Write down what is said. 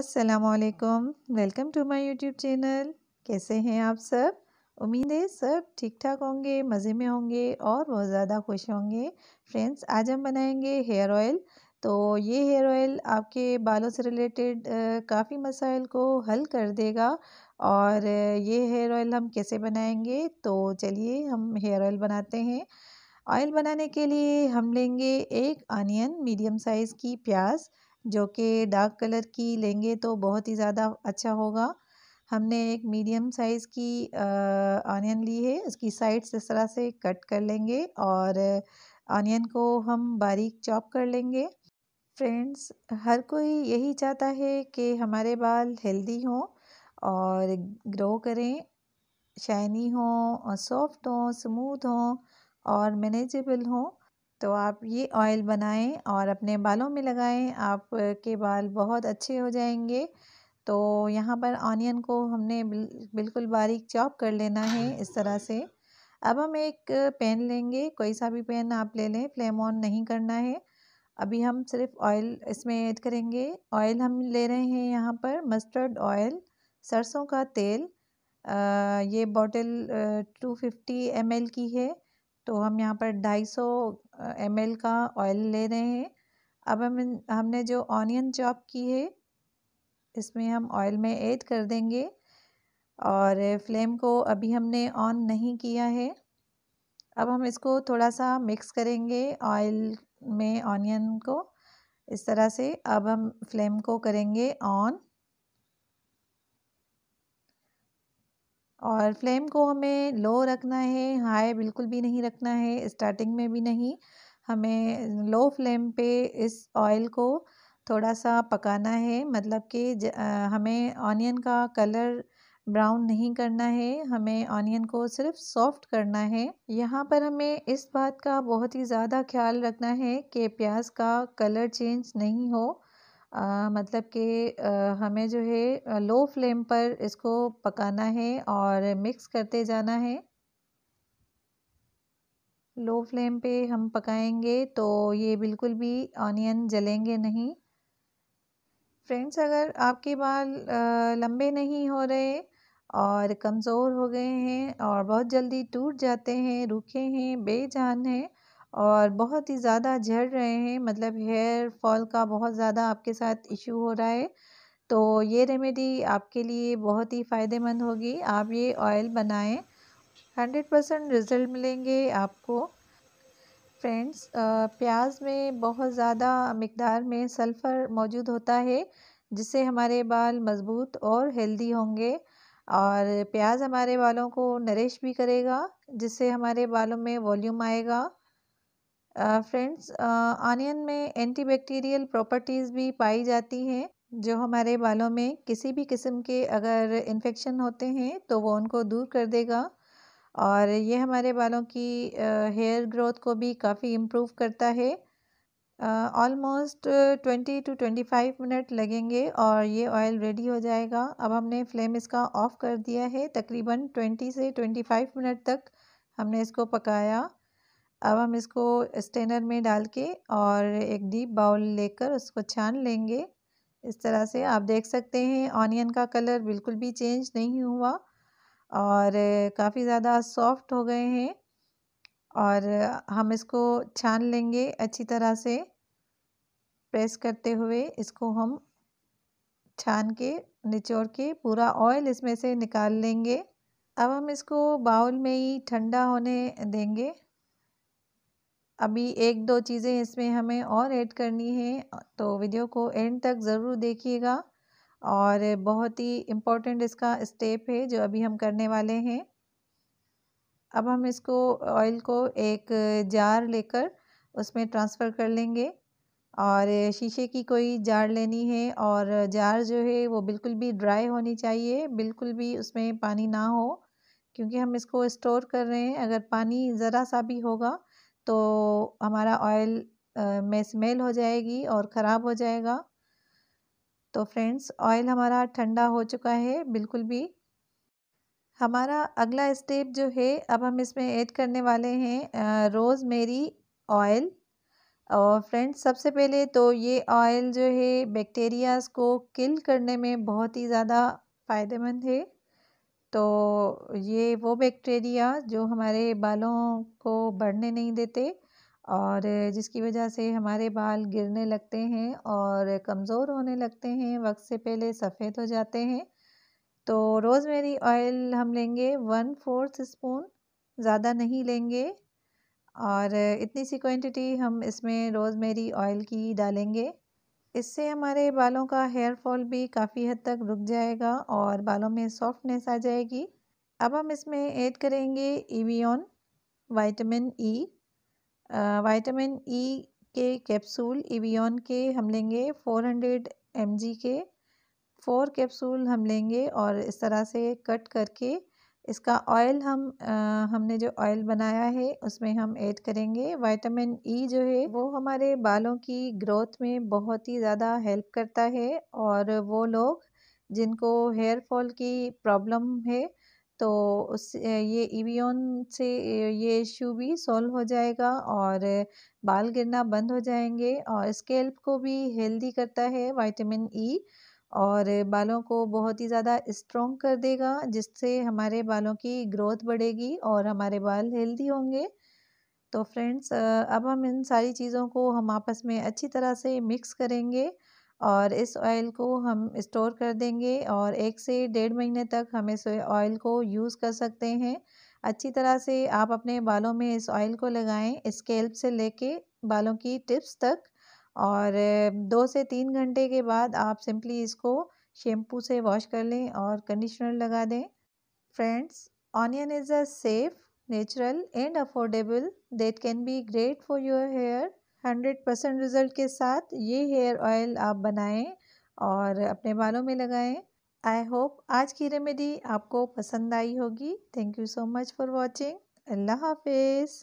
असलकम welcome to my YouTube channel कैसे हैं आप सब उम्मीद है सब ठीक ठाक होंगे मज़े में होंगे और बहुत ज़्यादा खुश होंगे फ्रेंड्स आज हम बनाएंगे हेयर ऑयल तो ये हेयर ऑयल आपके बालों से रिलेटेड काफ़ी मसाइल को हल कर देगा और ये हेयर ऑयल हम कैसे बनाएंगे तो चलिए हम हेयर ऑयल बनाते हैं ऑयल बनाने के लिए हम लेंगे एक अनियन मीडियम साइज़ की प्याज जो कि डार्क कलर की लेंगे तो बहुत ही ज़्यादा अच्छा होगा हमने एक मीडियम साइज़ की ऑनियन ली है उसकी साइड्स इस तरह से कट कर लेंगे और ऑनियन को हम बारीक चॉप कर लेंगे फ्रेंड्स हर कोई यही चाहता है कि हमारे बाल हेल्दी हों और ग्रो करें शाइनी हों सॉफ्ट हों स्मूथ हों और मैनेजेबल हों तो आप ये ऑयल बनाएं और अपने बालों में लगाएं आप के बाल बहुत अच्छे हो जाएंगे तो यहाँ पर ऑनियन को हमने बिल्कुल बारीक चॉप कर लेना है इस तरह से अब हम एक पेन लेंगे कोई सा भी पेन आप ले लें फ्लेम ऑन नहीं करना है अभी हम सिर्फ ऑयल इसमें ऐड करेंगे ऑयल हम ले रहे हैं यहाँ पर मस्टर्ड ऑयल सरसों का तेल आ, ये बॉटल टू फिफ्टी एम की है तो हम यहाँ पर ढाई सौ एम एल का ऑयल ले रहे हैं अब हम हमने जो ऑनियन चॉप की है इसमें हम ऑयल में ऐड कर देंगे और फ्लेम को अभी हमने ऑन नहीं किया है अब हम इसको थोड़ा सा मिक्स करेंगे ऑयल में ऑनियन को इस तरह से अब हम फ्लेम को करेंगे ऑन और फ्लेम को हमें लो रखना है हाई बिल्कुल भी नहीं रखना है स्टार्टिंग में भी नहीं हमें लो फ्लेम पे इस ऑयल को थोड़ा सा पकाना है मतलब कि हमें ऑनियन का कलर ब्राउन नहीं करना है हमें ऑनियन को सिर्फ सॉफ्ट करना है यहाँ पर हमें इस बात का बहुत ही ज़्यादा ख्याल रखना है कि प्याज का कलर चेंज नहीं हो मतलब कि हमें जो है लो फ्लेम पर इसको पकाना है और मिक्स करते जाना है लो फ्लेम पे हम पकाएंगे तो ये बिल्कुल भी ऑनियन जलेंगे नहीं फ्रेंड्स अगर आपके बाल लंबे नहीं हो रहे और कमज़ोर हो गए हैं और बहुत जल्दी टूट जाते हैं रूखे हैं बेजान हैं और बहुत ही ज़्यादा झड़ रहे हैं मतलब हेयर फॉल का बहुत ज़्यादा आपके साथ इशू हो रहा है तो ये रेमेडी आपके लिए बहुत ही फ़ायदेमंद होगी आप ये ऑयल बनाएं हंड्रेड परसेंट रिज़ल्ट मिलेंगे आपको फ्रेंड्स प्याज में बहुत ज़्यादा मकदार में सल्फ़र मौजूद होता है जिससे हमारे बाल मज़बूत और हेल्दी होंगे और प्याज हमारे बालों को नरिश भी करेगा जिससे हमारे बालों में वॉल्यूम आएगा फ्रेंड्स ऑनियन में एंटीबैक्टीरियल प्रॉपर्टीज़ भी पाई जाती हैं जो हमारे बालों में किसी भी किस्म के अगर इन्फेक्शन होते हैं तो वो उनको दूर कर देगा और ये हमारे बालों की हेयर ग्रोथ को भी काफ़ी इम्प्रूव करता है almost twenty two twenty five minute लगेंगे और ये ऑयल रेडी हो जाएगा अब हमने फ्लेम इसका ऑफ़ कर दिया है तकरीबन ट्वेंटी से ट्वेंटी फाइव मिनट तक हमने इसको पकाया अब हम इसको स्टेनर में डाल के और एक डीप बाउल लेकर उसको छान लेंगे इस तरह से आप देख सकते हैं ऑनियन का कलर बिल्कुल भी चेंज नहीं हुआ और काफ़ी ज़्यादा सॉफ्ट हो गए हैं और हम इसको छान लेंगे अच्छी तरह से प्रेस करते हुए इसको हम छान के निचोड़ के पूरा ऑयल इसमें से निकाल लेंगे अब हम इसको बाउल में ही ठंडा होने देंगे अभी एक दो चीज़ें इसमें हमें और ऐड करनी है तो वीडियो को एंड तक ज़रूर देखिएगा और बहुत ही इम्पोर्टेंट इसका स्टेप है जो अभी हम करने वाले हैं अब हम इसको ऑयल को एक जार लेकर उसमें ट्रांसफ़र कर लेंगे और शीशे की कोई जार लेनी है और जार जो है वो बिल्कुल भी ड्राई होनी चाहिए बिल्कुल भी उसमें पानी ना हो क्योंकि हम इसको स्टोर कर रहे हैं अगर पानी ज़रा सा भी होगा तो हमारा ऑयल में स्मेल हो जाएगी और ख़राब हो जाएगा तो फ्रेंड्स ऑयल हमारा ठंडा हो चुका है बिल्कुल भी हमारा अगला स्टेप जो है अब हम इसमें ऐड करने वाले हैं रोज़ मेरी ऑयल और फ्रेंड्स सबसे पहले तो ये ऑयल जो है बैक्टीरियाज को किल करने में बहुत ही ज़्यादा फ़ायदेमंद है तो ये वो बैक्टीरिया जो हमारे बालों को बढ़ने नहीं देते और जिसकी वजह से हमारे बाल गिरने लगते हैं और कमज़ोर होने लगते हैं वक्त से पहले सफ़ेद हो जाते हैं तो रोज़मेरी ऑयल हम लेंगे वन फोर्थ स्पून ज़्यादा नहीं लेंगे और इतनी सी क्वांटिटी हम इसमें रोज़मेरी ऑयल की डालेंगे इससे हमारे बालों का हेयर फॉल भी काफ़ी हद तक रुक जाएगा और बालों में सॉफ्टनेस आ जाएगी अब हम इसमें ऐड करेंगे ईवियन विटामिन ई वाइटामिन ई के कैप्सूल ईवियन के हम लेंगे फ़ोर हंड्रेड एम के फ़ोर कैप्सूल हम लेंगे और इस तरह से कट करके इसका ऑयल हम आ, हमने जो ऑयल बनाया है उसमें हम ऐड करेंगे विटामिन ई e जो है वो हमारे बालों की ग्रोथ में बहुत ही ज़्यादा हेल्प करता है और वो लोग जिनको हेयर फॉल की प्रॉब्लम है तो उस ये ईवियन से ये इशू भी सॉल्व हो जाएगा और बाल गिरना बंद हो जाएंगे और स्केल्प को भी हेल्दी करता है विटामिन ई e, और बालों को बहुत ही ज़्यादा स्ट्रॉन्ग कर देगा जिससे हमारे बालों की ग्रोथ बढ़ेगी और हमारे बाल हेल्दी होंगे तो फ्रेंड्स अब हम इन सारी चीज़ों को हम आपस में अच्छी तरह से मिक्स करेंगे और इस ऑयल को हम स्टोर कर देंगे और एक से डेढ़ महीने तक हम इस ऑयल को यूज़ कर सकते हैं अच्छी तरह से आप अपने बालों में इस ऑयल को लगाएं स्केल्प से लेके बालों की टिप्स तक और दो से तीन घंटे के बाद आप सिंपली इसको शैम्पू से वॉश कर लें और कंडीशनर लगा दें friends onion is a safe natural and affordable that can be great for your hair hundred percent result के साथ ये हेयर ऑयल आप बनाएं और अपने बालों में लगाएं आई होप आज की रेमेडी आपको पसंद आई होगी thank you so much for watching अल्लाह हाफिज़